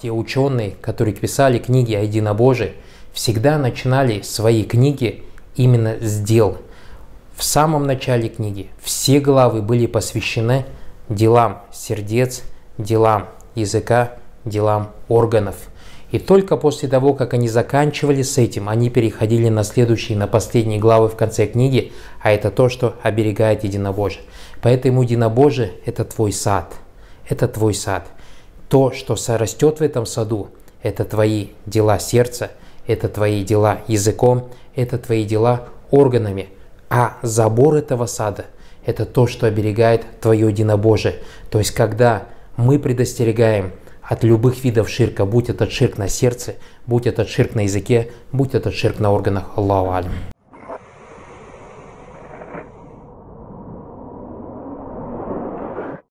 те ученые, которые писали книги о единобожии, всегда начинали свои книги именно с дел. В самом начале книги все главы были посвящены делам сердец, делам языка, делам органов. И только после того, как они заканчивали с этим, они переходили на следующие, на последние главы в конце книги, а это то, что оберегает единобожие. Поэтому единобожие – это твой сад. Это твой сад то, что растет в этом саду, это твои дела сердца, это твои дела языком, это твои дела органами. А забор этого сада – это то, что оберегает твое единобожие. То есть, когда мы предостерегаем от любых видов ширка, будь это ширк на сердце, будь это ширк на языке, будь это ширк на органах, Аллаху